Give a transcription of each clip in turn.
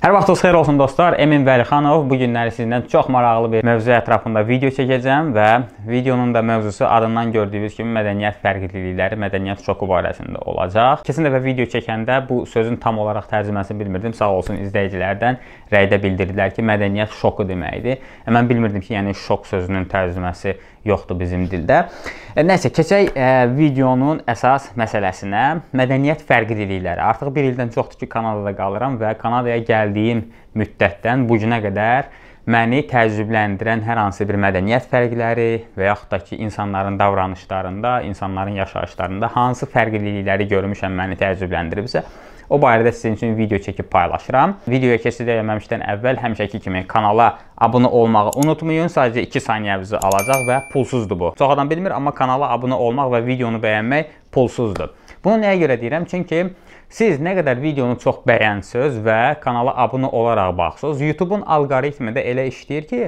Hər vaxtınız xeyir olsun dostlar. Emin Vəlixanov bu günləri sizinlə çox maraqlı bir mövzu ətrafında video çəkəcəm və videonun da mövzusu adından gördüyünüz kimi mədəniyyət fərqlilikləri, mədəniyyət şoku barəsində olacaq. Keçən dəfə video çəkəndə bu sözün tam olaraq tərcüməsini bilmirdim. Sağ olsun izləyicilərdən rəydə bildirdilər ki, mədəniyyət şoku deməkdir. E, mən bilmirdim ki, yəni şok sözünün tərcüməsi yoxdur bizim dildə. E, Nəsə, keçək ə, e, videonun əsas məsələsinə, mədəniyyət fərqlilikləri. Artıq 1 ildən çoxdur ki, Kanadada qalıram və Kanadaya gəldiyim müddətdən bu günə qədər məni təəccübləndirən hər hansı bir mədəniyyət fərqləri və yaxud da ki, insanların davranışlarında, insanların yaşayışlarında hansı fərqlilikləri görmüşəm məni təəccübləndiribsə, O barədə sizin üçün video çəkib paylaşıram. Videoya keçid eləməmişdən əvvəl həmişəki kimi kanala abunə olmağı unutmayın. Sadəcə 2 saniyənizi alacaq və pulsuzdur bu. Çox adam bilmir, amma kanala abunə olmaq və videonu bəyənmək pulsuzdur. Bunu nəyə görə deyirəm? Çünki siz nə qədər videonu çox bəyənsəz və kanala abunə olaraq baxsınız, YouTube-un alqoritmi də elə işləyir ki,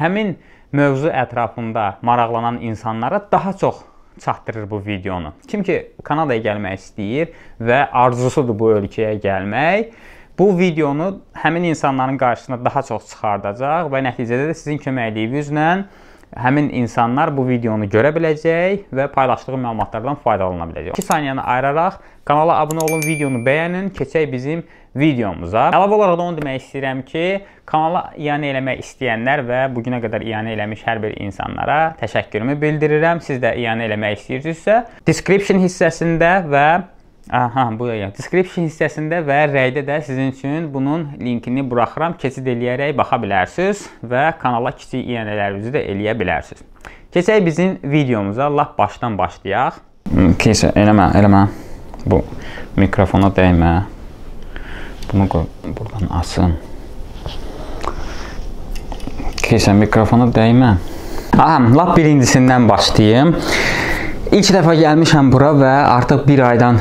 həmin mövzu ətrafında maraqlanan insanlara daha çox çatdırır bu videonu. Kim ki Kanadaya gəlmək istəyir və arzusudur bu ölkəyə gəlmək, bu videonu həmin insanların qarşısına daha çox çıxardacaq və nəticədə də sizin köməkliyinizlə həmin insanlar bu videonu görə biləcək və paylaşdığım məlumatlardan faydalana biləcək. 2 saniyəni ayıraraq kanala abunə olun, videonu bəyənin, keçək bizim videomuza. Əlavə olaraq da onu demək istəyirəm ki, kanala iyanə eləmək istəyənlər və bu günə qədər iyanə eləmiş hər bir insanlara təşəkkürümü bildirirəm. Siz də iyanə eləmək istəyirsinizsə, description hissəsində və Aha, buraya. Description hissəsində və rəydə də sizin üçün bunun linkini buraxıram. Keçid eləyərək baxa bilərsiniz və kanala kiçik iyanələrinizi də eləyə bilərsiniz. Keçək bizim videomuza. Lap başdan başlayaq. Hmm, Kesə, eləmə, eləmə. Bu mikrofona dəymə. Bunu qoy, buradan açın. Kesə, mikrofona dəymə. Aha, lap birincisindən başlayım. İlk dəfə gəlmişəm bura və artıq 1 aydan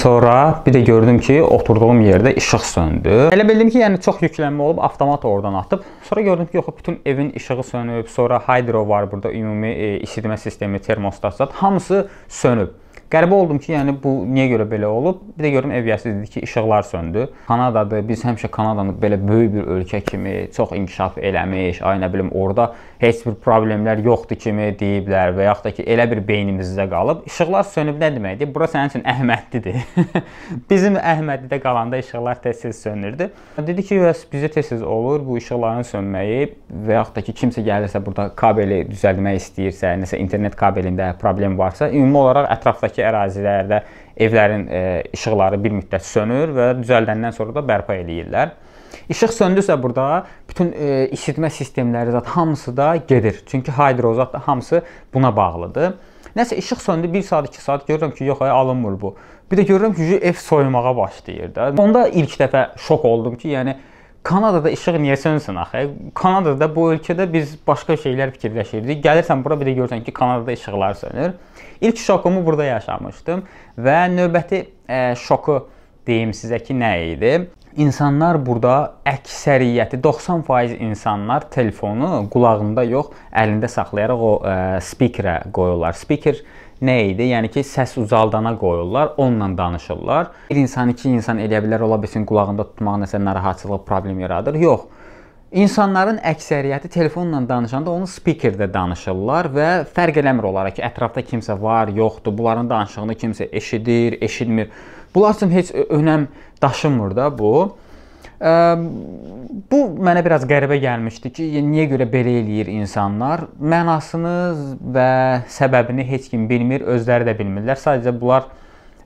sonra bir də gördüm ki, oturduğum yerdə işıq söndü. Elə bildim ki, yəni çox yüklənmə olub, avtomat oradan atıb. Sonra gördüm ki, yox, bütün evin işığı sönüb. Sonra hidro var burada, ümumi e, isidmə sistemi, termostatlar hamısı sönüb. Qəribə oldum ki, yəni bu niyə görə belə olub? Bir də gördüm ev yəsi dedi ki, işıqlar söndü. Kanadadır. Biz həmişə Kanadanı belə böyük bir ölkə kimi çox inkişaf eləmiş, ay nə bilim, orada heç bir problemlər yoxdur kimi deyiblər və yaxud da ki, elə bir beynimizdə qalıb. İşıqlar sönüb nə deməkdir? Bura sənin üçün əhmədlidir. Bizim əhmədlidə qalanda işıqlar tez-tez sönürdü. Dedi ki, bəs bizə tez-tez olur bu işıqların sönməyi və yaxud da ki, kimsə gəlirsə burada kabeli düzəltmək istəyirsə, nəsə internet kabelində problem varsa, ümumi olaraq ətrafdakı ki, ərazilərdə evlərin e, işıqları bir müddət sönür və düzəldəndən sonra da bərpa eləyirlər. İşıq söndüsə burada bütün e, isitmə sistemləri zət hamısı da gedir. Çünki hidrozat da hamısı buna bağlıdır. Nəsə işıq söndü 1 saat 2 saat görürəm ki, yox ay alınmır bu. Bir də görürəm ki, ev soyumağa başlayır da. Onda ilk dəfə şok oldum ki, yəni Kanadada işıq niyə sönsün axı? Kanadada bu ölkədə biz başqa şeylər fikirləşirdik. Gəlirsən bura bir də görsən ki, Kanadada işıqlar sönür. İlk şokumu burada yaşamışdım və növbəti ə, e, şoku deyim sizə ki, nə idi? İnsanlar burada əksəriyyəti 90% insanlar telefonu qulağında yox, əlində saxlayaraq o ə, e, spikerə qoyurlar. Spiker e, nə idi? Yəni ki, səs uzaldana qoyurlar, onunla danışırlar. Bir insan, iki insan eləyə bilər, ola bilsin qulağında tutmaq nəsə narahatçılıq, problem yaradır. Yox. İnsanların əksəriyyəti telefonla danışanda onu spikerdə danışırlar və fərq eləmir onlara ki, ətrafda kimsə var, yoxdur, bunların danışığını kimsə eşidir, eşitmir. Bunlar üçün heç önəm daşımır da bu bu mənə biraz qəribə gəlmişdi ki, niyə görə belə eləyir insanlar? Mənasını və səbəbini heç kim bilmir, özləri də bilmirlər. Sadəcə bunlar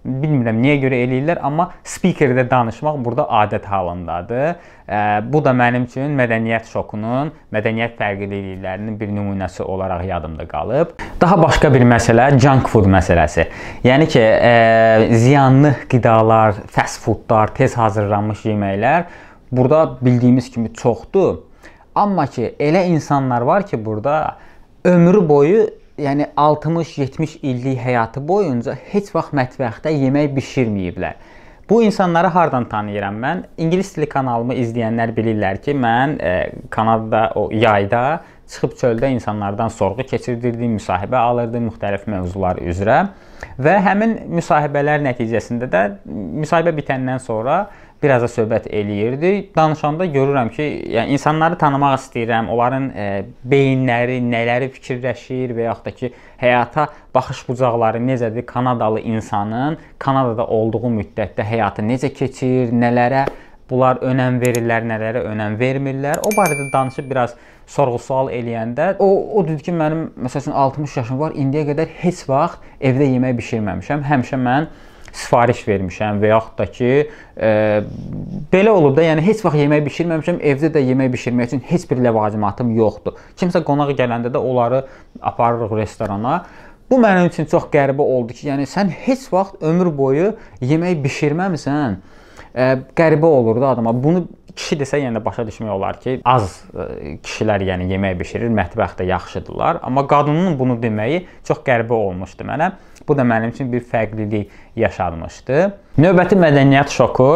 bilmirəm niyə görə eləyirlər, amma spikerdə danışmaq burada adət halındadır. Bu da mənim üçün mədəniyyət şokunun, mədəniyyət fərqliliklərinin bir nümunəsi olaraq yadımda qalıb. Daha başqa bir məsələ junk food məsələsi. Yəni ki, ziyanlı qidalar, fast foodlar, tez hazırlanmış yeməklər burada bildiyimiz kimi çoxdur. Amma ki, elə insanlar var ki, burada ömrü boyu yəni 60-70 illik həyatı boyunca heç vaxt mətbəxdə yemək bişirməyiblər. Bu insanları hardan tanıyıram mən? İngilis dili kanalımı izləyənlər bilirlər ki, mən e, Kanadada o yayda çıxıb çöldə insanlardan sorğu keçirdirdim, müsahibə alırdım müxtəlif mövzular üzrə və həmin müsahibələr nəticəsində də müsahibə bitəndən sonra biraz da söhbət eləyirdi. Danışanda görürəm ki, yəni insanları tanımaq istəyirəm, onların e, beyinləri, nələri fikirləşir və yaxud da ki, həyata baxış bucaqları necədir? Kanadalı insanın Kanadada olduğu müddətdə həyatı necə keçir, nələrə bunlar önəm verirlər, nələrə önəm vermirlər. O barədə danışıb biraz sorğu-sual eləyəndə o o dedi ki, mənim məsələn 60 yaşım var, indiyə qədər heç vaxt evdə yemək bişirməmişəm. Həmişə mən sifariş vermişəm və yaxud da ki, e, belə olub da, yəni heç vaxt yemək bişirməmişəm, evdə də yemək bişirmək üçün heç bir ləvazimatım yoxdur. Kimsə qonaq gələndə də onları aparırıq restorana. Bu mənim üçün çox qəribə oldu ki, yəni sən heç vaxt ömür boyu yemək bişirməmisən. E, qəribə olur da adama. Bunu kişi desə yenə də başa düşmək olar ki, az e, kişilər yəni yemək bişirir, mətbəxdə yaxşıdılar, amma qadının bunu deməyi çox qəribə olmuşdu mənə. Bu da mənim üçün bir fərqlilik yaşatmışdı. Növbəti mədəniyyət şoku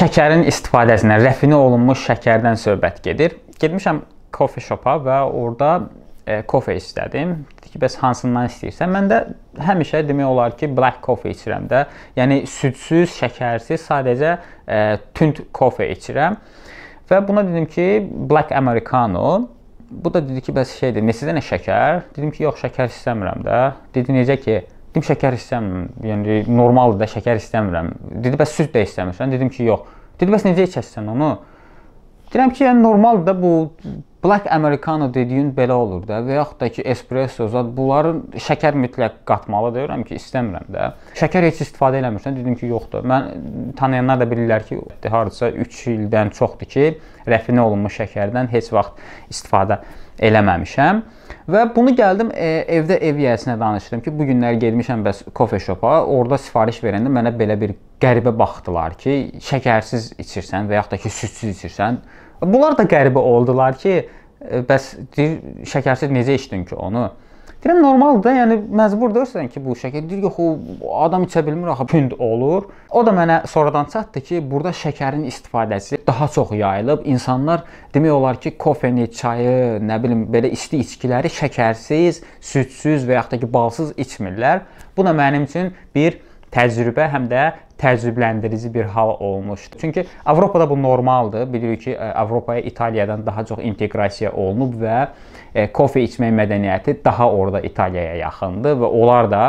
şəkərin istifadəsindən, rəfinə olunmuş şəkərdən söhbət gedir. Getmişəm kofe şopa və orada e, kofe istədim soruşdu ki, bəs hansından istəyirsən? Mən də həmişə demək olar ki, black coffee içirəm də. Yəni südsüz, şəkərsiz, sadəcə e, tünd kofe içirəm. Və buna dedim ki, black americano. Bu da dedi ki, bəs şeydir, neçə dənə şəkər? Dedim ki, yox, şəkər istəmirəm də. Dedi necə ki, dedim şəkər istəmirəm. Yəni normaldır da şəkər istəmirəm. Dedi bəs süd də istəmirsən? Dedim ki, yox. Dedi bəs necə içəsən onu? Deyirəm ki, yəni normaldır da bu Black Americano dediyin belə olur da və yaxud da ki, espresso zad bunların şəkər mütləq qatmalı deyirəm ki, istəmirəm də. Şəkər heç istifadə eləmirsən? Dedim ki, yoxdur. Mən tanıyanlar da bilirlər ki, hardasa 3 ildən çoxdur ki, rəfinə olunmuş şəkərdən heç vaxt istifadə eləməmişəm. Və bunu gəldim e, evdə ev yiyəsinə danışdım ki, bu günlər getmişəm bəs kofe şopa, orada sifariş verəndə mənə belə bir qəribə baxdılar ki, şəkərsiz içirsən və yaxud da ki, südsüz içirsən. Bunlar da qəribə oldular ki, e, bəs deyir, şəkərsiz necə içdin ki onu? Deyirəm normaldır, yəni məcburdursan ki, bu şəkər. Deyir, yox, o adam içə bilmir, axı pünd olur. O da mənə sonradan çatdı ki, burada şəkərin istifadəsi daha çox yayılıb. İnsanlar demək olar ki, kofeni, çayı, nə bilim, belə isti içkiləri şəkərsiz, südsüz və yaxud da ki, balsız içmirlər. Bu da mənim üçün bir təcrübə, həm də təəccübləndirici bir hal olmuşdu. Çünki Avropada bu normaldır. Bilirik ki, Avropaya İtaliyadan daha çox inteqrasiya olunub və kofe içmək mədəniyyəti daha orada İtaliyaya yaxındır və onlar da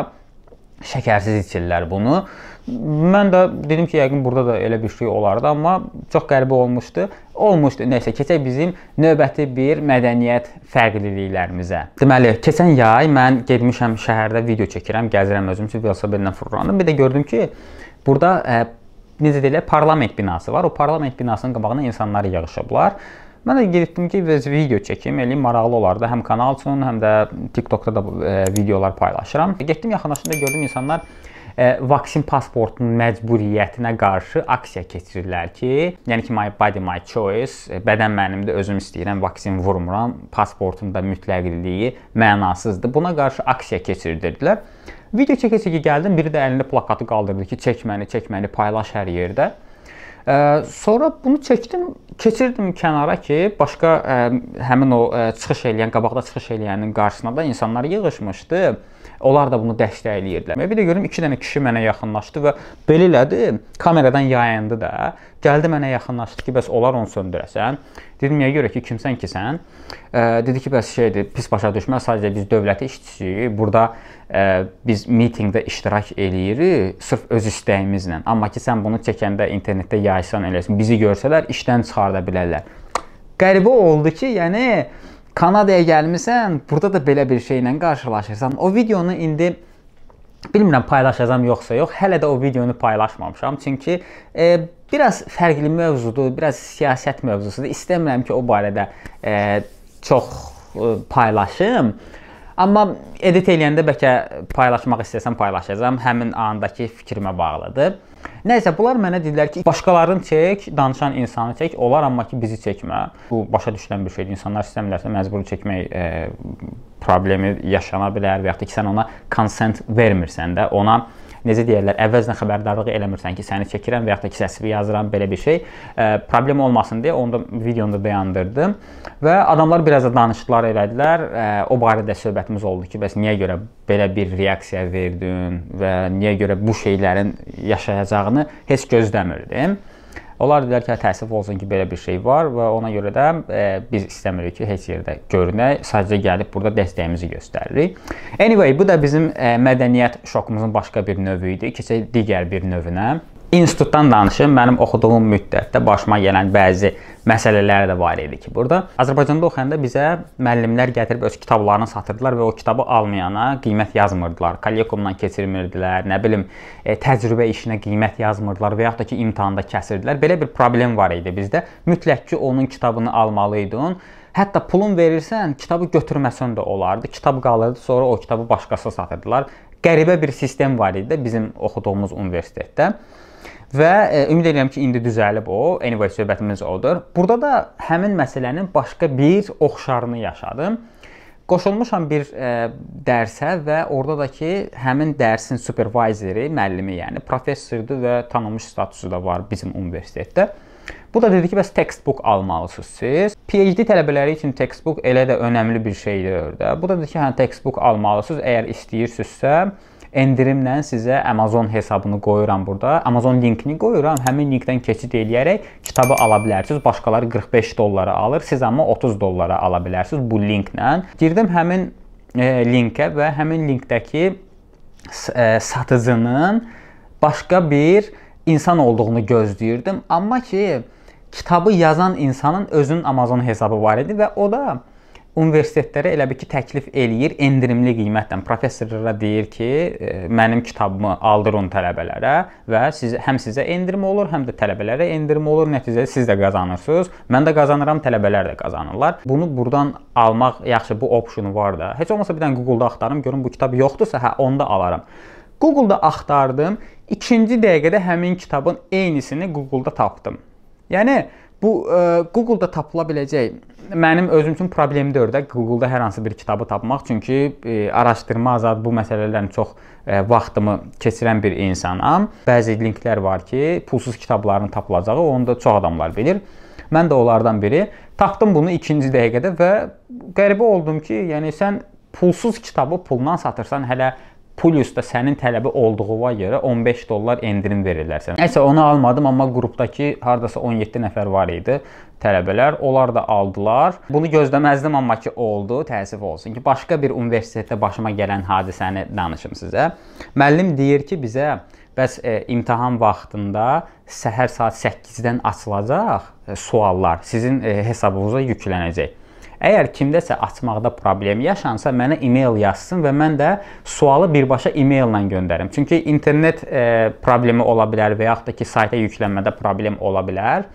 şəkərsiz içirlər bunu. Mən də dedim ki, yəqin burada da elə bir şey olardı, amma çox qəribə olmuşdu. Olmuşdu. Nəysə, keçək bizim növbəti bir mədəniyyət fərqliliklərimizə. Deməli, keçən yay mən getmişəm şəhərdə video çəkirəm, gəzirəm özüm üçün velosipedlə fırlandım. Bir də gördüm ki, Burada ə, e, necə deyirlər, parlament binası var. O parlament binasının qabağına insanlar yığışıblar. Mən də getdim ki, biz video çəkim, eləyim, maraqlı olardı. Həm kanal üçün, həm də TikTokda da e, videolar paylaşıram. Getdim yaxınlaşında gördüm insanlar e, vaksin pasportunun məcburiyyətinə qarşı aksiya keçirirlər ki, yəni ki, my body my choice, e, bədən mənimdir, özüm istəyirəm, vaksin vurmuram, pasportumda mütləqliyi mənasızdır. Buna qarşı aksiya keçirdirdilər. Video çəkə-çəkə gəldim, biri də əlində plakatı qaldırdı ki, çək məni, çək məni, paylaş hər yerdə. Ə, sonra bunu çəkdim, keçirdim kənara ki, başqa ə, həmin o ə, çıxış eləyən, qabaqda çıxış eləyənin qarşısına da insanlar yığılmışdı. Onlar da bunu dəstəkləyirdilər. Bir də görüm 2 dənə kişi mənə yaxınlaşdı və belə elədi, kameradan yayandı da. Gəldi mənə yaxınlaşdı ki, bəs onlar onu söndürəsən. Dedim niyə görə ki, kimsən ki sən? E, dedi ki, bəs şeydir, pis başa düşmə, sadəcə biz dövlət işçisiyik. Burada e, biz mitinqdə iştirak eləyirik sırf öz istəyimizlə. Amma ki sən bunu çəkəndə internetdə yaysan eləsin, bizi görsələr işdən çıxarda bilərlər. Qəribə oldu ki, yəni Kanadaya gəlmisən, burada da belə bir şeylə qarşılaşırsan. O videonu indi bilmirəm paylaşacağam yoxsa yox. Hələ də o videonu paylaşmamışam. Çünki e, biraz fərqli mövzudur, biraz siyasət mövzusudur. İstəmirəm ki, o barədə e, çox e, paylaşım. E, Amma edit eləyəndə bəlkə paylaşmaq istəsəm paylaşacağam. Həmin andakı fikrimə bağlıdır. Nəysə bunlar mənə dedilər ki, başqalarını çək, danışan insanı çək, olar amma ki bizi çəkmə. Bu başa düşülən bir şeydir. İnsanlar istəmirlərsə məcbur çəkmək e, problemi yaşana bilər və yaxud da ki sən ona konsent vermirsən də, ona necə deyirlər, əvvəzlə xəbərdarlıq eləmirsən ki, səni çəkirəm və ya da ki, səsivi yazıram belə bir şey. Ə, problem olmasın deyə onda videonu da dayandırdım və adamlar biraz da danışıqlar elədilər. Ə, o barədə söhbətimiz oldu ki, bəs niyə görə belə bir reaksiya verdin və niyə görə bu şeylərin yaşayacağını heç gözləmirdim. Onlar dedilər ki, hə, təəssüf olsun ki, belə bir şey var və ona görə də e, biz istəmirik ki, heç yerdə görünək, sadəcə gəlib burada dəstəyimizi göstəririk. Anyway, bu da bizim e, mədəniyyət şokumuzun başqa bir növü idi. Keçək digər bir növünə. İnstitutdan danışım, mənim oxuduğum müddətdə başıma gələn bəzi məsələlər də var idi ki, burada Azərbaycanda oxuyanda bizə müəllimlər gətirib öz kitablarını satırdılar və o kitabı almayana qiymət yazmırdılar. Kollekumdan keçirmirdilər, nə bilim, e, təcrübə işinə qiymət yazmırdılar və yaxud da ki, imtahanda kəsirdilər. Belə bir problem var idi bizdə. Mütləq ki, onun kitabını almalıydın. Hətta pulun verirsən, kitabı götürməsən də olardı. Kitab qalırdı, sonra o kitabı başqası satırdılar. Qəribə bir sistem var idi də bizim oxuduğumuz universitetdə. Və e, ümid edirəm ki, indi düzəlib o. Anyway, söhbətimiz odur. Burada da həmin məsələnin başqa bir oxşarını yaşadım. Qoşulmuşam bir e, dərsə və orada da ki, həmin dərsin supervisori, müəllimi, yəni professordur və tanınmış statusu da var bizim universitetdə. Bu da dedi ki, bəs textbook almalısınız siz. PhD tələbələri üçün textbook elə də önəmli bir şeydir orada. Bu da dedi ki, hə textbook almalısınız əgər istəyirsinizsə endirimlə sizə Amazon hesabını qoyuram burada. Amazon linkini qoyuram. Həmin linkdən keçid eləyərək kitabı ala bilərsiniz. Başqaları 45 dollara alır, siz amma 30 dollara ala bilərsiniz bu linklə. Girdim həmin e, linkə və həmin linkdəki e, satıcının başqa bir insan olduğunu gözləyirdim. Amma ki kitabı yazan insanın özünün Amazon hesabı var idi və o da universitetlərə elə bil ki, təklif eləyir endirimli qiymətlə. Professorlara deyir ki, e, mənim kitabımı aldırın tələbələrə və siz həm sizə endirim olur, həm də tələbələrə endirim olur. Nəticədə siz də qazanırsınız. Mən də qazanıram, tələbələr də qazanırlar. Bunu burdan almaq yaxşı bu opsionu var da. Heç olmasa bir dənə Google-da axtarım, görüm bu kitab yoxdursa, hə, onda alaram. Google-da axtardım. 2-ci dəqiqədə həmin kitabın eynisini Google-da tapdım. Yəni Bu ə, e, Google-da tapıla biləcək mənim özüm üçün problemdir də Google-da hər hansı bir kitabı tapmaq, çünki ə, e, araşdırma azad bu məsələlərin çox ə, e, vaxtımı keçirən bir insanam. Bəzi linklər var ki, pulsuz kitabların tapılacağı, onu da çox adamlar bilir. Mən də onlardan biri. Tapdım bunu 2-ci dəqiqədə və qəribə oldum ki, yəni sən pulsuz kitabı puldan satırsan, hələ Puliusda sənin tələbi olduğuna görə 15 dollar endirim verirlər sənə. Nəsə onu almadım, amma qrupdakı hardasa 17 nəfər var idi tələbələr. Onlar da aldılar. Bunu gözləməzdim, amma ki oldu. Təəssüf olsun ki, başqa bir universitetdə başıma gələn hadisəni danışım sizə. Müəllim deyir ki, bizə Bəs e, imtahan vaxtında səhər saat 8-dən açılacaq e, suallar sizin e, hesabınıza yüklənəcək. Əgər kimdəsə açmaqda problem yaşansa, mənə e-mail yazsın və mən də sualı birbaşa e-maillə göndərim. Çünki internet e, problemi ola bilər və yaxud da ki, sayta yüklənmədə problem ola bilər.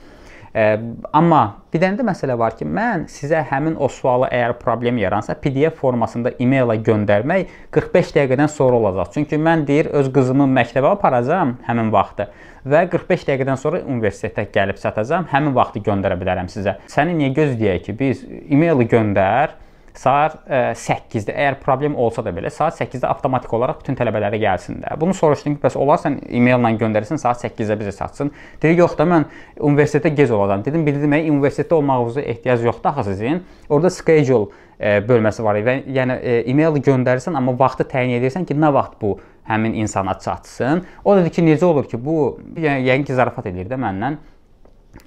Amma bir dənə də məsələ var ki, mən sizə həmin o sualı əgər problem yaransa, PDF formasında e-maila göndərmək 45 dəqiqədən sonra olacaq. Çünki mən deyir öz qızımı məktəbə aparacağam həmin vaxtı və 45 dəqiqədən sonra universitetə gəlib çatacağam. Həmin vaxtı göndərə bilərəm sizə. Səni niyə gözləyək ki, biz e-maili göndər saat 8-də e, əgər problem olsa da belə saat 8-də avtomatik olaraq bütün tələbələrə gəlsin də. Bunu soruşdum ki, bəs olarsan e-maillə göndərirsən saat 8-də bizə çatsın. Dedi, yox da mən universitetə gec olacam. Dedim, bildim, universitetdə olmağınıza ehtiyac yoxdur axı sizin. Orda schedule e, bölməsi var və yəni e, e-mail göndərirsən, amma vaxtı təyin edirsən ki, nə vaxt bu həmin insana çatsın. O dedi ki, necə olur ki, bu yəni yəqin ki zarafat edir də məndən.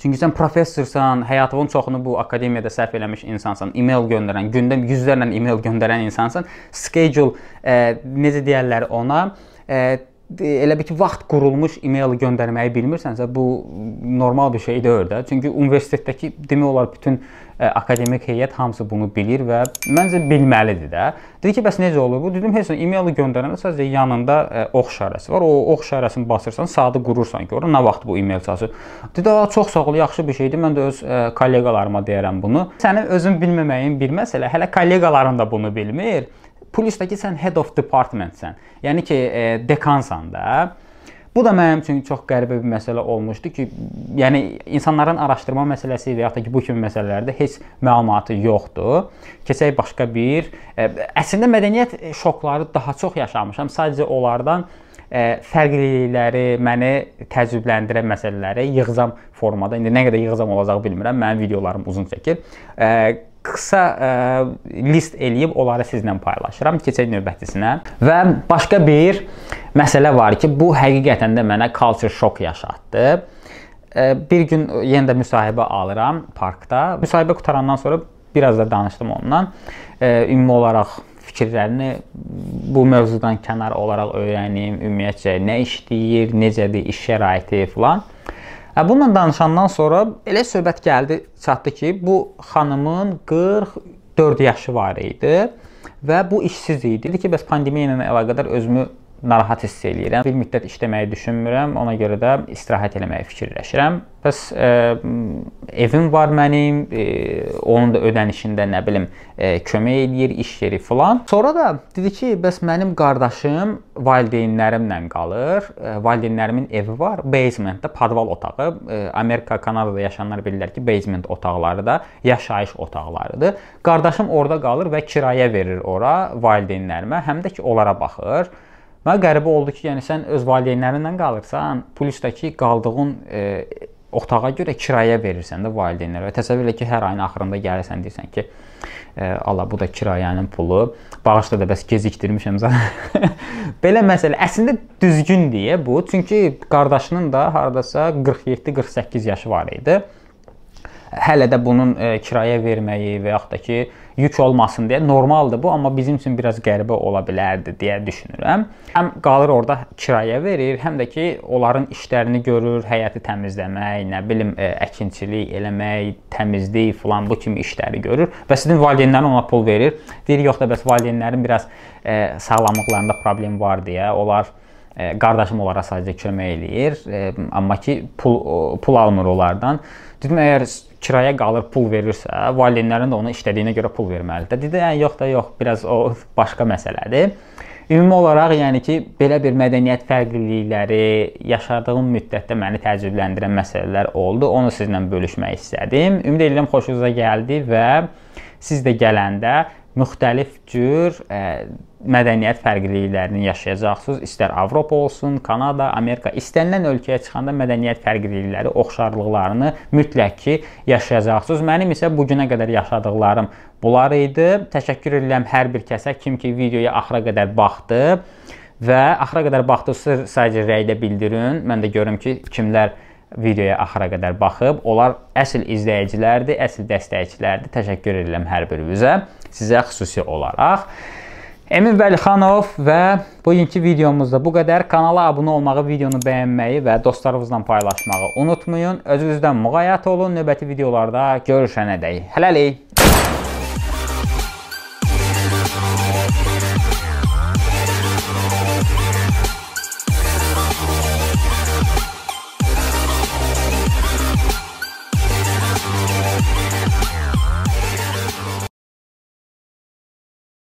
Çünki sən professorsan, həyatının çoxunu bu akademiyada sərf eləmiş insansan, e-mail göndərən, gündə yüzlərlə e-mail göndərən insansan, schedule e, necə deyirlər ona, e, E, elə bir ki vaxt qurulmuş e-mail göndərməyi bilmirsənsə bu normal bir şey deyil də. Çünki universitetdəki demək olar bütün ə, e, akademik heyət hamısı bunu bilir və məncə bilməlidir də. Dedi ki, bəs necə olur bu? Dedim, heç nə e-mail göndərəndə sadəcə yanında ə, e, ox işarəsi var. O ox işarəsini basırsan, saatı qurursan ki, ora nə vaxt bu e-mail çatır. Dedi, "A, çox sağ ol, yaxşı bir şeydir. Mən də öz ə, kolleqalarıma deyərəm bunu." Sənin özün bilməməyin bir məsələ, hələ kolleqaların da bunu bilmir. Polisdəki sən head of departmentsən. Yəni ki, e, dekansan da. Bu da mənim üçün çox qəribə bir məsələ olmuşdu ki, yəni insanların araşdırma məsələsi və ya da ki, bu kimi məsələlərdə heç məlumatı yoxdur. Keçək başqa bir. E, əslində mədəniyyət e, şokları daha çox yaşamışam. Sadəcə onlardan e, fərqlilikləri, məni təəccübləndirən məsələləri yığzam formada, indi nə qədər yığzam olacaq bilmirəm. Mənim videolarım uzun çəkir qısa ə, e, list eləyib onları sizlə paylaşıram. Keçək növbətisinə. Və başqa bir məsələ var ki, bu həqiqətən də mənə culture şok yaşatdı. E, bir gün yenə də müsahibə alıram parkda. Müsahibə qutarandan sonra biraz da danışdım ondan. E, ümumi olaraq fikirlərini bu mövzudan kənar olaraq öyrənim, ümumiyyətcə nə işləyir, necədir iş şəraiti filan. Hə, bununla danışandan sonra elə söhbət gəldi, çatdı ki, bu xanımın 44 yaşı var idi və bu işsiz idi. Dedi ki, bəs pandemiya ilə əlaqədar özümü narahat hiss eləyirəm. Bir müddət işləməyi düşünmürəm. Ona görə də istirahət eləməyi fikirləşirəm. Bəs e, evim var mənim, e, onun da ödənişində nə bilim e, kömək eləyir, iş yeri filan. Sonra da dedi ki, bəs mənim qardaşım valideynlərimlə qalır. E, valideynlərimin evi var, basementdə podval otağı. E, Amerika, Kanadada yaşayanlar bilirlər ki, basement otaqları da yaşayış otaqlarıdır. Qardaşım orada qalır və kirayə verir ora valideynlərimə, həm də ki onlara baxır. Və qəribə oldu ki, yəni sən öz valideynlərinlə qalırsan, pulisdəki qaldığın e, otağa görə kirayə verirsən də valideynlərə. Və təsəvvür elə ki, hər ayın axırında gəlirsən deyirsən ki, e, Allah bu da kirayənin pulu. Bağışla da bəs gecikdirmişəm zəhmət. Belə məsələ əslində düzgün deyə bu, çünki qardaşının da hardasa 47-48 yaşı var idi. Hələ də bunun e, kirayə verməyi və yaxud da ki, yük olmasın deyə normaldır bu, amma bizim üçün biraz qəribə ola bilərdi deyə düşünürəm. Həm qalır orada kirayə verir, həm də ki onların işlərini görür, həyəti təmizləmək, nə bilim e, əkinçilik eləmək, təmizlik filan bu kimi işləri görür və sizin valideynlərin ona pul verir. Deyir yox da bəs valideynlərin biraz ə, e, sağlamlıqlarında problem var deyə onlar e, qardaşım onlara sadəcə kömək eləyir, amma ki pul pul almır onlardan. Dedim əgər kiraya qalır, pul verirsə, valideynlərin də ona işlədiyinə görə pul verməlidir. Dedi, "Ə, hə, yox da, yox, biraz o başqa məsələdir." Ümumi olaraq, yəni ki, belə bir mədəniyyət fərqlilikləri yaşadığım müddətdə məni təəccübləndirən məsələlər oldu. Onu sizlə bölüşmək istədim. Ümid edirəm xoşunuza gəldi və siz də gələndə müxtəlif cür ə, e, mədəniyyət fərqliliklərini yaşayacaqsınız. İstər Avropa olsun, Kanada, Amerika, istənilən ölkəyə çıxanda mədəniyyət fərqlilikləri, oxşarlıqlarını mütləq ki yaşayacaqsınız. Mənim isə bu günə qədər yaşadıqlarım bunlar idi. Təşəkkür edirəm hər bir kəsə kim ki videoya axıra qədər baxdı və axıra qədər baxdınızsa sadəcə rəydə bildirin. Mən də görüm ki kimlər videoya axıra qədər baxıb, onlar əsl izləyicilərdir, əsl dəstəkçilərdir. Təşəkkür edirəm hər birinizə, sizə xüsusi olaraq. Emin Vəlixanov və bugünkü videomuzda bu qədər. Kanala abunə olmağı, videonu bəyənməyi və dostlarınızla paylaşmağı unutmayın. Özünüzdən müğayət olun. Növbəti videolarda görüşənədək. Hələlik.